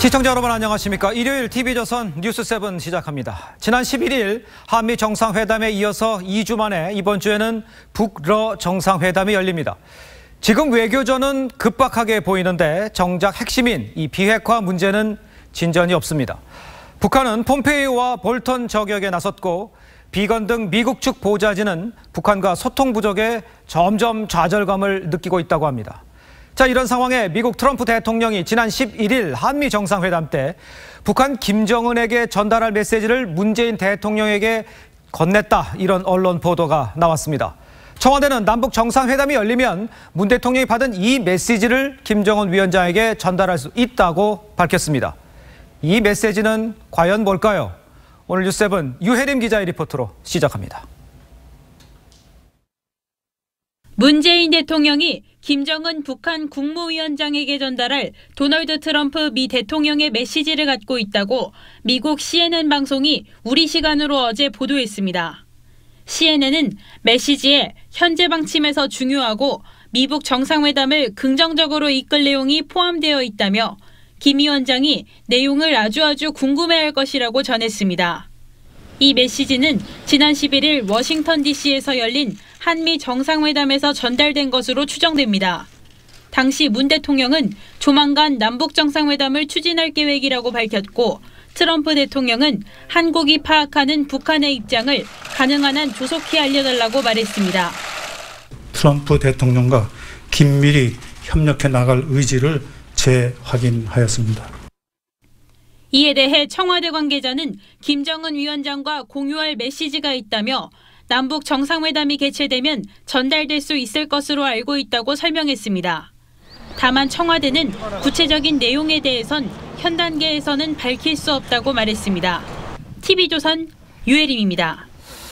시청자 여러분 안녕하십니까. 일요일 TV조선 뉴스7 시작합니다. 지난 11일 한미 정상회담에 이어서 2주 만에 이번 주에는 북러 정상회담이 열립니다. 지금 외교전은 급박하게 보이는데 정작 핵심인 이 비핵화 문제는 진전이 없습니다. 북한은 폼페이오와 볼턴 저격에 나섰고 비건 등 미국 측 보좌진은 북한과 소통 부족에 점점 좌절감을 느끼고 있다고 합니다. 자, 이런 상황에 미국 트럼프 대통령이 지난 11일 한미 정상회담 때 북한 김정은에게 전달할 메시지를 문재인 대통령에게 건넸다. 이런 언론 보도가 나왔습니다. 청와대는 남북 정상회담이 열리면 문 대통령이 받은 이 메시지를 김정은 위원장에게 전달할 수 있다고 밝혔습니다. 이 메시지는 과연 뭘까요? 오늘 뉴스7 유혜림 기자의 리포트로 시작합니다. 문재인 대통령이 김정은 북한 국무위원장에게 전달할 도널드 트럼프 미 대통령의 메시지를 갖고 있다고 미국 CNN 방송이 우리 시간으로 어제 보도했습니다. CNN은 메시지에 현재 방침에서 중요하고 미북 정상회담을 긍정적으로 이끌 내용이 포함되어 있다며 김 위원장이 내용을 아주 아주 궁금해할 것이라고 전했습니다. 이 메시지는 지난 11일 워싱턴 DC에서 열린 한미 정상회담에서 전달된 것으로 추정됩니다. 당시 문 대통령은 조만간 남북 정상회담을 추진할 계획이라고 밝혔고 트럼프 대통령은 한국이 파악하는 북한의 입장을 가능한 한 조속히 알려달라고 말했습니다. 트럼프 대통령과 긴밀히 협력해 나갈 의지를 재확인하였습니다. 이에 대해 청와대 관계자는 김정은 위원장과 공유할 메시지가 있다며 남북 정상회담이 개최되면 전달될 수 있을 것으로 알고 있다고 설명했습니다. 다만 청와대는 구체적인 내용에 대해선 현 단계에서는 밝힐 수 없다고 말했습니다. TV조선 유혜림입니다.